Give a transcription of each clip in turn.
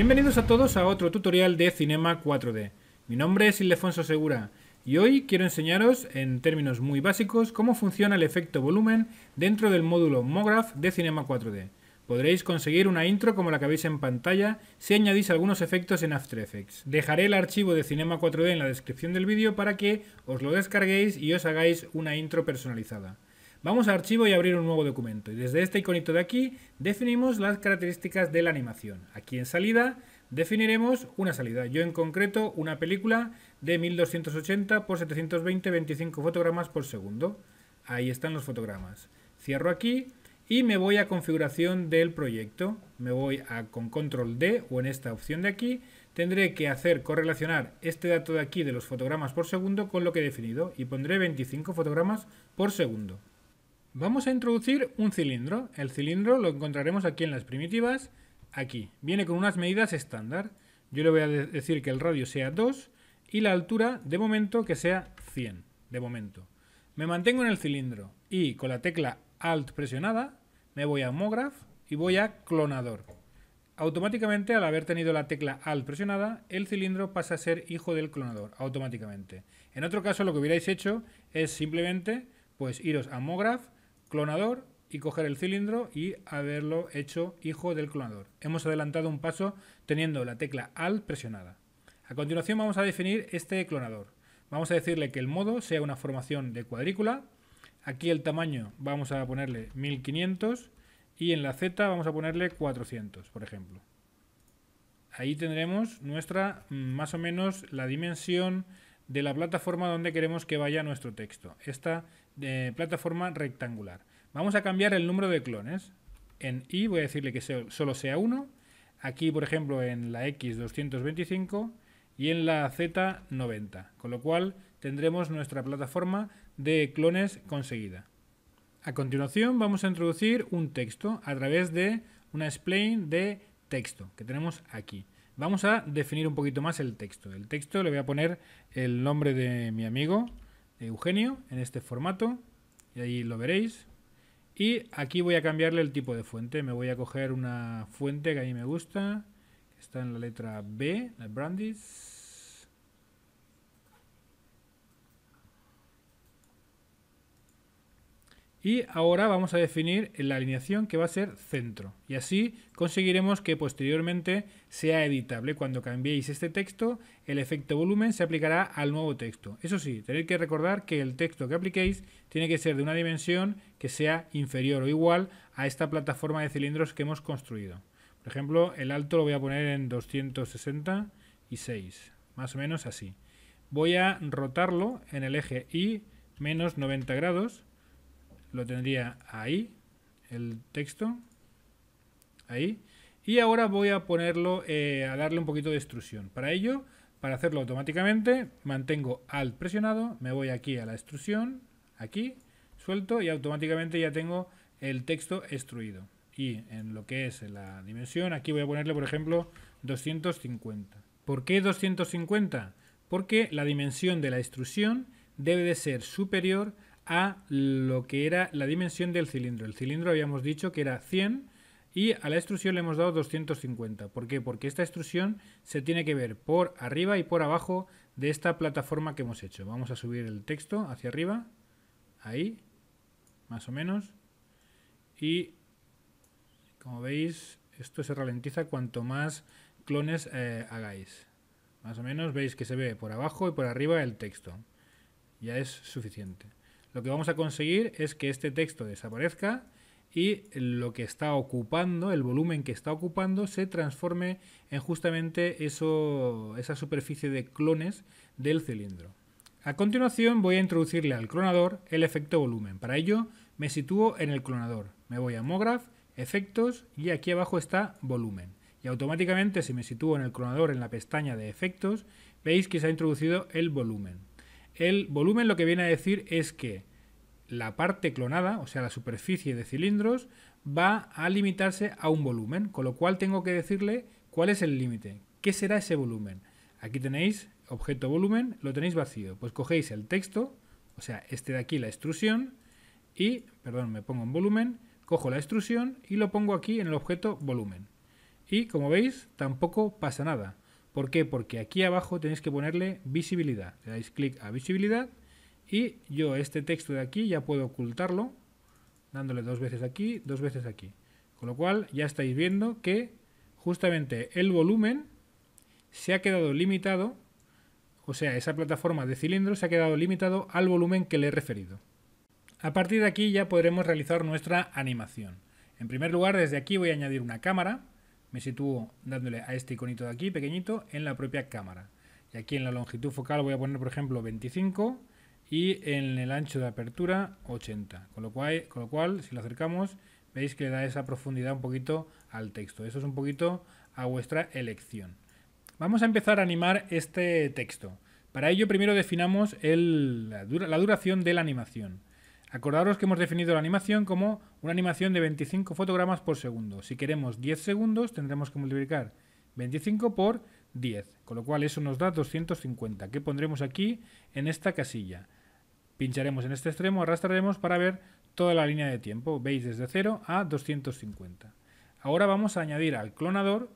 Bienvenidos a todos a otro tutorial de Cinema 4D. Mi nombre es Ildefonso Segura y hoy quiero enseñaros en términos muy básicos cómo funciona el efecto volumen dentro del módulo MoGraph de Cinema 4D. Podréis conseguir una intro como la que veis en pantalla si añadís algunos efectos en After Effects. Dejaré el archivo de Cinema 4D en la descripción del vídeo para que os lo descarguéis y os hagáis una intro personalizada. Vamos a archivo y abrir un nuevo documento. Y desde este iconito de aquí definimos las características de la animación. Aquí en salida definiremos una salida. Yo en concreto una película de 1280 por 720 25 fotogramas por segundo. Ahí están los fotogramas. Cierro aquí y me voy a configuración del proyecto. Me voy a con control D o en esta opción de aquí tendré que hacer correlacionar este dato de aquí de los fotogramas por segundo con lo que he definido y pondré 25 fotogramas por segundo. Vamos a introducir un cilindro. El cilindro lo encontraremos aquí en las primitivas, aquí. Viene con unas medidas estándar. Yo le voy a decir que el radio sea 2 y la altura, de momento, que sea 100, de momento. Me mantengo en el cilindro y con la tecla Alt presionada me voy a Mograph. y voy a Clonador. Automáticamente, al haber tenido la tecla Alt presionada, el cilindro pasa a ser hijo del clonador, automáticamente. En otro caso, lo que hubierais hecho es simplemente pues iros a Mograph clonador y coger el cilindro y haberlo hecho hijo del clonador. Hemos adelantado un paso teniendo la tecla ALT presionada. A continuación vamos a definir este clonador. Vamos a decirle que el modo sea una formación de cuadrícula. Aquí el tamaño vamos a ponerle 1500 y en la Z vamos a ponerle 400, por ejemplo. Ahí tendremos nuestra, mm, más o menos, la dimensión, de la plataforma donde queremos que vaya nuestro texto, esta eh, plataforma rectangular. Vamos a cambiar el número de clones. En i voy a decirle que solo sea uno. Aquí, por ejemplo, en la x 225 y en la z 90. Con lo cual tendremos nuestra plataforma de clones conseguida. A continuación vamos a introducir un texto a través de una explain de texto que tenemos aquí. Vamos a definir un poquito más el texto. El texto le voy a poner el nombre de mi amigo eh, Eugenio en este formato y ahí lo veréis. Y aquí voy a cambiarle el tipo de fuente. Me voy a coger una fuente que a mí me gusta, que está en la letra B, la Brandis. Y ahora vamos a definir la alineación que va a ser centro. Y así conseguiremos que posteriormente sea editable. Cuando cambiéis este texto, el efecto volumen se aplicará al nuevo texto. Eso sí, tenéis que recordar que el texto que apliquéis tiene que ser de una dimensión que sea inferior o igual a esta plataforma de cilindros que hemos construido. Por ejemplo, el alto lo voy a poner en 266, más o menos así. Voy a rotarlo en el eje Y menos 90 grados lo tendría ahí, el texto, ahí. Y ahora voy a ponerlo, eh, a darle un poquito de extrusión. Para ello, para hacerlo automáticamente, mantengo Alt presionado, me voy aquí a la extrusión, aquí, suelto y automáticamente ya tengo el texto extruido. Y en lo que es la dimensión, aquí voy a ponerle, por ejemplo, 250. ¿Por qué 250? Porque la dimensión de la extrusión debe de ser superior a lo que era la dimensión del cilindro. El cilindro habíamos dicho que era 100 y a la extrusión le hemos dado 250. ¿Por qué? Porque esta extrusión se tiene que ver por arriba y por abajo de esta plataforma que hemos hecho. Vamos a subir el texto hacia arriba, ahí, más o menos. Y como veis, esto se ralentiza cuanto más clones eh, hagáis. Más o menos veis que se ve por abajo y por arriba el texto. Ya es suficiente lo que vamos a conseguir es que este texto desaparezca y lo que está ocupando, el volumen que está ocupando, se transforme en justamente esa superficie de clones del cilindro. A continuación voy a introducirle al clonador el efecto volumen. Para ello me sitúo en el clonador. Me voy a Mograph, Efectos y aquí abajo está Volumen. Y automáticamente si me sitúo en el clonador en la pestaña de Efectos, veis que se ha introducido el volumen. El volumen lo que viene a decir es que la parte clonada, o sea, la superficie de cilindros, va a limitarse a un volumen, con lo cual tengo que decirle cuál es el límite, qué será ese volumen. Aquí tenéis objeto volumen, lo tenéis vacío. Pues cogéis el texto, o sea, este de aquí, la extrusión, y, perdón, me pongo en volumen, cojo la extrusión y lo pongo aquí en el objeto volumen. Y como veis, tampoco pasa nada. ¿Por qué? Porque aquí abajo tenéis que ponerle visibilidad. Le dais clic a visibilidad y yo este texto de aquí ya puedo ocultarlo dándole dos veces aquí, dos veces aquí. Con lo cual ya estáis viendo que justamente el volumen se ha quedado limitado, o sea, esa plataforma de cilindro se ha quedado limitado al volumen que le he referido. A partir de aquí ya podremos realizar nuestra animación. En primer lugar, desde aquí voy a añadir una cámara me sitúo dándole a este iconito de aquí, pequeñito, en la propia cámara. Y aquí en la longitud focal voy a poner, por ejemplo, 25 y en el ancho de apertura 80. Con lo cual, con lo cual si lo acercamos, veis que le da esa profundidad un poquito al texto. Eso es un poquito a vuestra elección. Vamos a empezar a animar este texto. Para ello primero definamos la duración de la animación. Acordaros que hemos definido la animación como una animación de 25 fotogramas por segundo. Si queremos 10 segundos, tendremos que multiplicar 25 por 10, con lo cual eso nos da 250, que pondremos aquí en esta casilla. Pincharemos en este extremo, arrastraremos para ver toda la línea de tiempo. Veis desde 0 a 250. Ahora vamos a añadir al clonador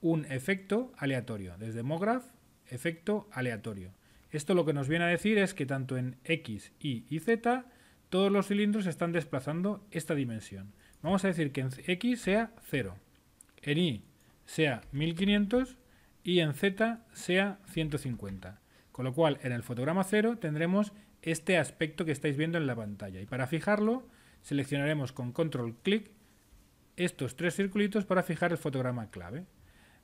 un efecto aleatorio. Desde MoGraph, efecto aleatorio. Esto lo que nos viene a decir es que tanto en X, Y y Z todos los cilindros están desplazando esta dimensión. Vamos a decir que en X sea 0, en Y sea 1500 y en Z sea 150. Con lo cual, en el fotograma 0 tendremos este aspecto que estáis viendo en la pantalla. Y para fijarlo, seleccionaremos con control clic estos tres circulitos para fijar el fotograma clave.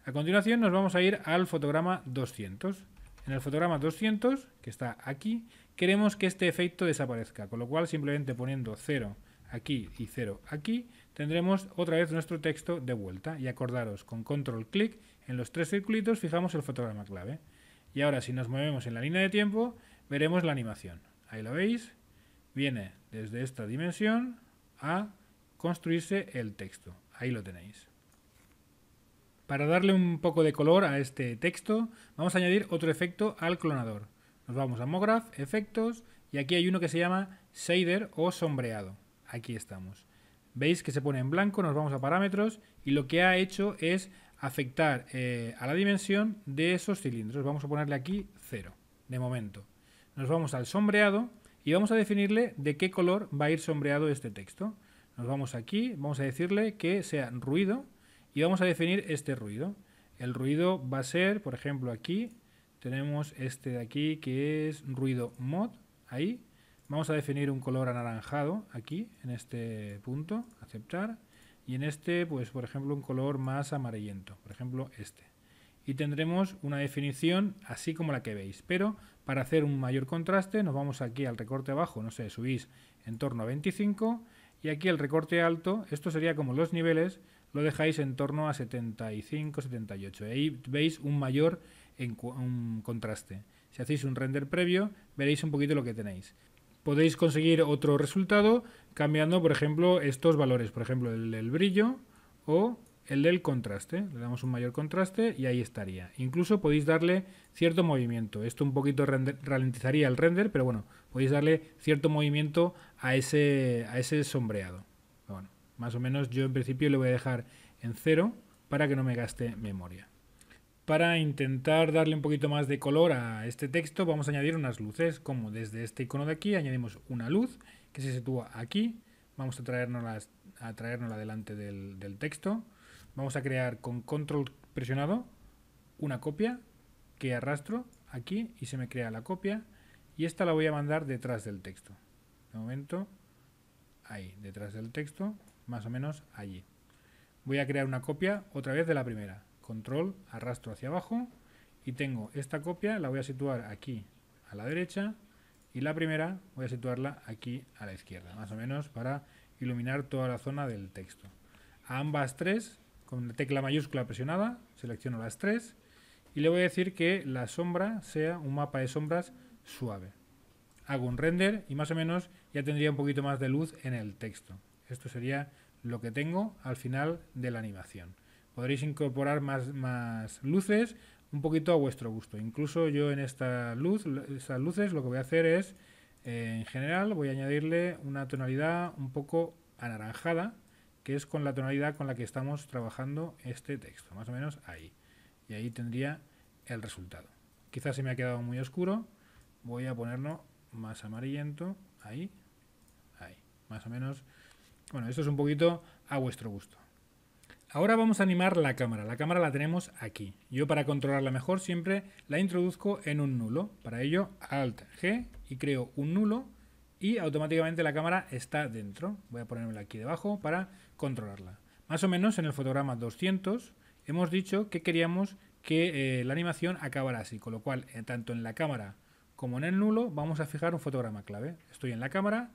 A continuación nos vamos a ir al fotograma 200. En el fotograma 200, que está aquí, queremos que este efecto desaparezca, con lo cual simplemente poniendo 0 aquí y 0 aquí, tendremos otra vez nuestro texto de vuelta. Y acordaros, con control clic en los tres circulitos fijamos el fotograma clave. Y ahora si nos movemos en la línea de tiempo, veremos la animación. Ahí lo veis, viene desde esta dimensión a construirse el texto. Ahí lo tenéis. Para darle un poco de color a este texto, vamos a añadir otro efecto al clonador. Nos vamos a MoGraph, efectos, y aquí hay uno que se llama shader o sombreado. Aquí estamos. Veis que se pone en blanco, nos vamos a parámetros y lo que ha hecho es afectar eh, a la dimensión de esos cilindros. Vamos a ponerle aquí 0, de momento. Nos vamos al sombreado y vamos a definirle de qué color va a ir sombreado este texto. Nos vamos aquí, vamos a decirle que sea ruido y vamos a definir este ruido. El ruido va a ser, por ejemplo, aquí tenemos este de aquí que es ruido mod, ahí. Vamos a definir un color anaranjado aquí, en este punto, aceptar. Y en este, pues por ejemplo, un color más amarillento, por ejemplo, este. Y tendremos una definición así como la que veis. Pero para hacer un mayor contraste nos vamos aquí al recorte abajo, no sé, subís en torno a 25. Y aquí el recorte alto, esto sería como los niveles, lo dejáis en torno a 75-78. Ahí veis un mayor en un contraste. Si hacéis un render previo, veréis un poquito lo que tenéis. Podéis conseguir otro resultado cambiando, por ejemplo, estos valores. Por ejemplo, el del brillo o el del contraste. Le damos un mayor contraste y ahí estaría. Incluso podéis darle cierto movimiento. Esto un poquito ralentizaría el render, pero bueno, podéis darle cierto movimiento a ese, a ese sombreado. Más o menos yo en principio le voy a dejar en cero para que no me gaste memoria. Para intentar darle un poquito más de color a este texto vamos a añadir unas luces, como desde este icono de aquí añadimos una luz que se sitúa aquí, vamos a traernosla, a delante del, del texto, vamos a crear con control presionado una copia que arrastro aquí y se me crea la copia y esta la voy a mandar detrás del texto. De momento, ahí, detrás del texto, más o menos allí. Voy a crear una copia otra vez de la primera. Control, arrastro hacia abajo y tengo esta copia, la voy a situar aquí a la derecha y la primera voy a situarla aquí a la izquierda, más o menos para iluminar toda la zona del texto. A ambas tres, con la tecla mayúscula presionada, selecciono las tres y le voy a decir que la sombra sea un mapa de sombras suave. Hago un render y más o menos ya tendría un poquito más de luz en el texto. Esto sería lo que tengo al final de la animación. Podréis incorporar más, luces un poquito a vuestro gusto. Incluso yo en esta luz, estas luces lo que voy a hacer es, eh, en general, voy a añadirle una tonalidad un poco anaranjada, que es con la tonalidad con la que estamos trabajando este texto, más o menos ahí. Y ahí tendría el resultado. Quizás se me ha quedado muy oscuro, voy a ponerlo más amarillento, ahí, ahí. Más o menos bueno, esto es un poquito a vuestro gusto. Ahora vamos a animar la cámara. La cámara la tenemos aquí. Yo para controlarla mejor siempre la introduzco en un nulo. Para ello, Alt G y creo un nulo y automáticamente la cámara está dentro. Voy a ponerla aquí debajo para controlarla. Más o menos en el fotograma 200 hemos dicho que queríamos que eh, la animación acabara así, con lo cual eh, tanto en la cámara como en el nulo vamos a fijar un fotograma clave. Estoy en la cámara,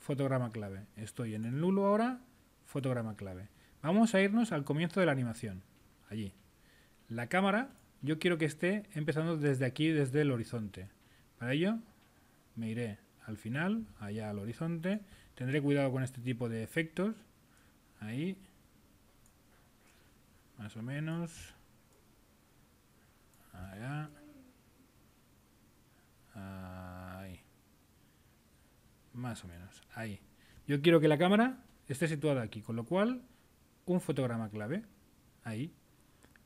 fotograma clave. Estoy en el nulo ahora, fotograma clave. Vamos a irnos al comienzo de la animación, allí. La cámara, yo quiero que esté empezando desde aquí, desde el horizonte. Para ello, me iré al final, allá al horizonte. Tendré cuidado con este tipo de efectos. Ahí. Más o menos. Allá. Ah, más o menos, ahí. Yo quiero que la cámara esté situada aquí, con lo cual un fotograma clave, ahí.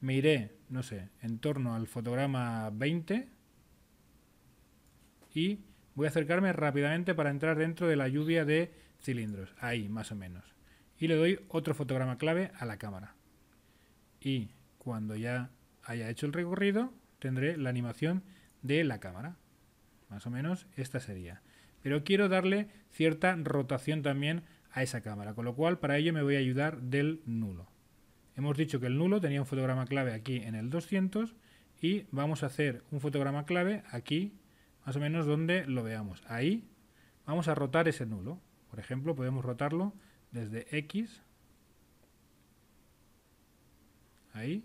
Me iré, no sé, en torno al fotograma 20 y voy a acercarme rápidamente para entrar dentro de la lluvia de cilindros, ahí más o menos. Y le doy otro fotograma clave a la cámara. Y cuando ya haya hecho el recorrido, tendré la animación de la cámara. Más o menos esta sería pero quiero darle cierta rotación también a esa cámara, con lo cual para ello me voy a ayudar del nulo. Hemos dicho que el nulo tenía un fotograma clave aquí en el 200 y vamos a hacer un fotograma clave aquí, más o menos donde lo veamos. Ahí vamos a rotar ese nulo. Por ejemplo, podemos rotarlo desde X, ahí,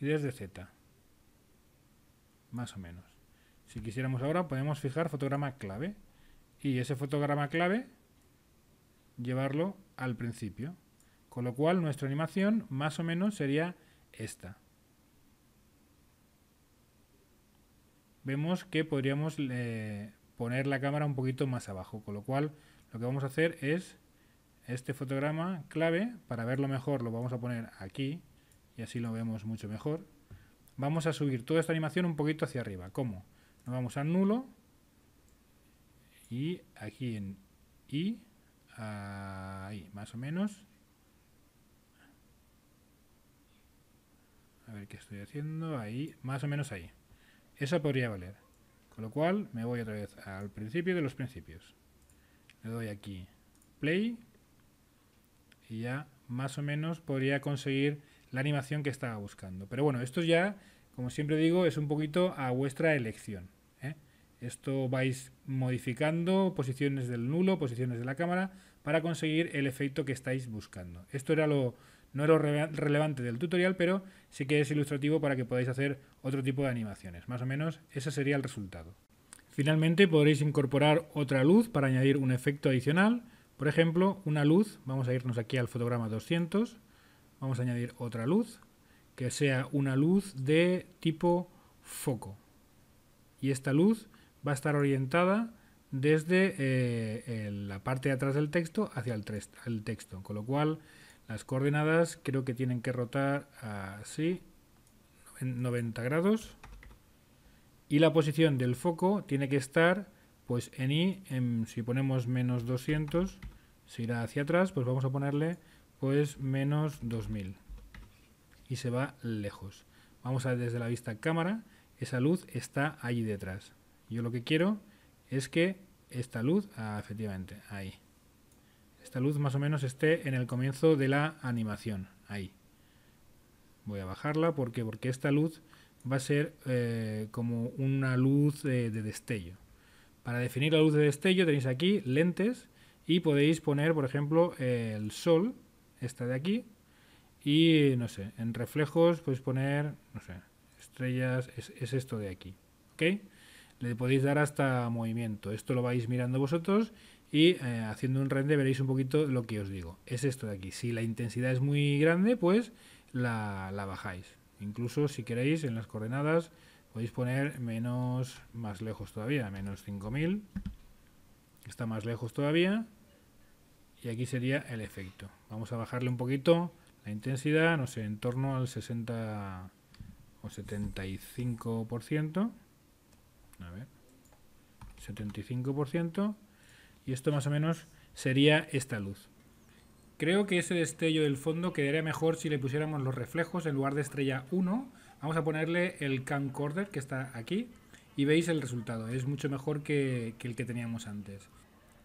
y desde Z, más o menos. Si quisiéramos ahora, podemos fijar fotograma clave. Y ese fotograma clave, llevarlo al principio. Con lo cual, nuestra animación más o menos sería esta. Vemos que podríamos eh, poner la cámara un poquito más abajo. Con lo cual, lo que vamos a hacer es este fotograma clave. Para verlo mejor, lo vamos a poner aquí. Y así lo vemos mucho mejor. Vamos a subir toda esta animación un poquito hacia arriba. ¿Cómo? vamos a nulo y aquí en i, ahí más o menos. A ver qué estoy haciendo, ahí, más o menos ahí. eso podría valer. Con lo cual me voy otra vez al principio de los principios. Le doy aquí play y ya más o menos podría conseguir la animación que estaba buscando. Pero bueno, esto ya, como siempre digo, es un poquito a vuestra elección. Esto vais modificando posiciones del nulo, posiciones de la cámara, para conseguir el efecto que estáis buscando. Esto era lo, no era lo relevante del tutorial, pero sí que es ilustrativo para que podáis hacer otro tipo de animaciones. Más o menos ese sería el resultado. Finalmente podréis incorporar otra luz para añadir un efecto adicional. Por ejemplo, una luz, vamos a irnos aquí al fotograma 200, vamos a añadir otra luz, que sea una luz de tipo foco. Y esta luz va a estar orientada desde eh, la parte de atrás del texto hacia el, texto, con lo cual las coordenadas creo que tienen que rotar así, 90 grados, y la posición del foco tiene que estar pues en i, en, si ponemos menos 200, se irá hacia atrás, pues vamos a ponerle pues menos 2000 y se va lejos. Vamos a ver desde la vista cámara, esa luz está allí detrás. Yo lo que quiero es que esta luz, ah, efectivamente, ahí. Esta luz más o menos esté en el comienzo de la animación, ahí. Voy a bajarla porque, porque esta luz va a ser eh, como una luz de destello. Para definir la luz de destello tenéis aquí lentes y podéis poner, por ejemplo, el sol, esta de aquí, y no sé, en reflejos podéis poner, no sé, estrellas, es, es esto de aquí, ¿ok? le podéis dar hasta movimiento. Esto lo vais mirando vosotros y eh, haciendo un render veréis un poquito lo que os digo. Es esto de aquí. Si la intensidad es muy grande, pues la, la bajáis. Incluso si queréis en las coordenadas podéis poner menos más lejos todavía, menos 5000. Está más lejos todavía. Y aquí sería el efecto. Vamos a bajarle un poquito la intensidad, no sé, en torno al 60 o 75%. A ver. 75%. Y esto más o menos sería esta luz. Creo que ese destello del fondo quedaría mejor si le pusiéramos los reflejos en lugar de estrella 1. Vamos a ponerle el camcorder que está aquí y veis el resultado. Es mucho mejor que, el que teníamos antes.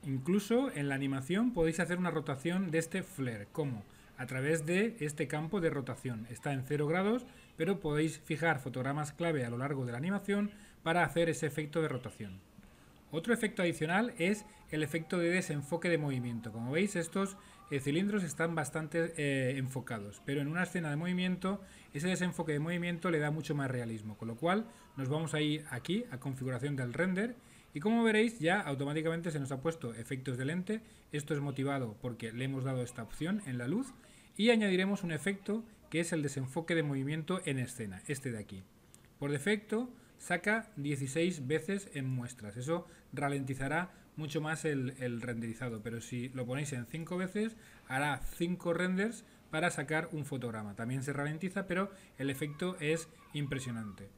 Incluso en la animación podéis hacer una rotación de este flare. ¿Cómo? A través de este campo de rotación. Está en 0 grados, pero podéis fijar fotogramas clave a lo largo de la animación para hacer ese efecto de rotación. Otro efecto adicional es el efecto de desenfoque de movimiento. Como veis, estos eh, cilindros están bastante eh, enfocados, pero en una escena de movimiento ese desenfoque de movimiento le da mucho más realismo, con lo cual nos vamos a ir aquí a configuración del render y como veréis ya automáticamente se nos ha puesto efectos de lente, esto es motivado porque le hemos dado esta opción en la luz y añadiremos un efecto que es el desenfoque de movimiento en escena, este de aquí. Por defecto saca 16 veces en muestras. Eso ralentizará mucho más el, renderizado, pero si lo ponéis en 5 veces, hará 5 renders para sacar un fotograma. También se ralentiza, pero el efecto es impresionante.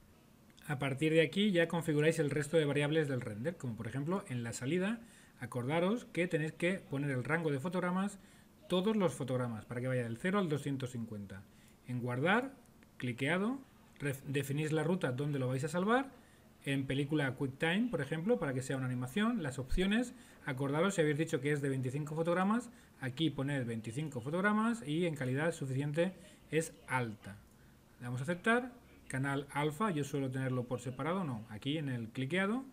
A partir de aquí ya configuráis el resto de variables del render, como por ejemplo en la salida, acordaros que tenéis que poner el rango de fotogramas, todos los fotogramas, para que vaya del 0 al 250. En guardar, cliqueado, definís la ruta donde lo vais a salvar. En película QuickTime, por ejemplo, para que sea una animación, las opciones, acordaros si habéis dicho que es de 25 fotogramas, aquí poned 25 fotogramas y en calidad suficiente es alta. Le damos a aceptar, canal alfa, yo suelo tenerlo por separado, no, aquí en el cliqueado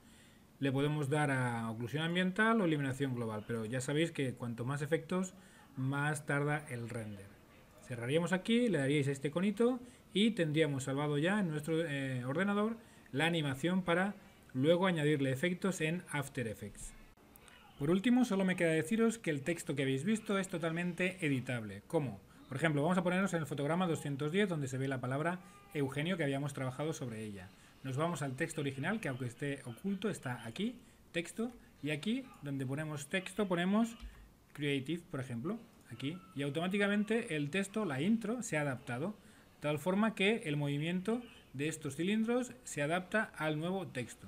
le podemos dar a oclusión ambiental o eliminación global, pero ya sabéis que cuanto más efectos, más tarda el render. Cerraríamos aquí, le daríais a este conito y tendríamos salvado ya en nuestro eh, ordenador la animación para luego añadirle efectos en After Effects. Por último, solo me queda deciros que el texto que habéis visto es totalmente editable. ¿Cómo? Por ejemplo, vamos a ponernos en el fotograma 210 donde se ve la palabra Eugenio que habíamos trabajado sobre ella. Nos vamos al texto original que aunque esté oculto está aquí, texto, y aquí donde ponemos texto ponemos Creative, por ejemplo, aquí, y automáticamente el texto, la intro, se ha adaptado tal forma que el movimiento de estos cilindros se adapta al nuevo texto.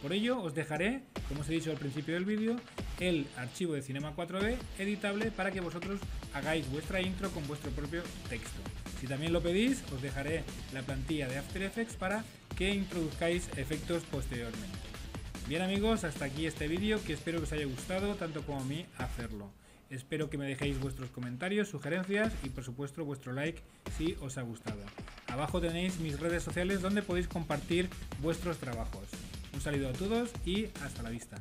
Por ello os dejaré, como os he dicho al principio del vídeo, el archivo de Cinema 4D editable para que vosotros hagáis vuestra intro con vuestro propio texto. Si también lo pedís, os dejaré la plantilla de After Effects para que introduzcáis efectos posteriormente. Bien amigos, hasta aquí este vídeo que espero que os haya gustado tanto como a mí hacerlo. Espero que me dejéis vuestros comentarios, sugerencias y por supuesto vuestro like si os ha gustado. Abajo tenéis mis redes sociales donde podéis compartir vuestros trabajos. Un saludo a todos y hasta la vista.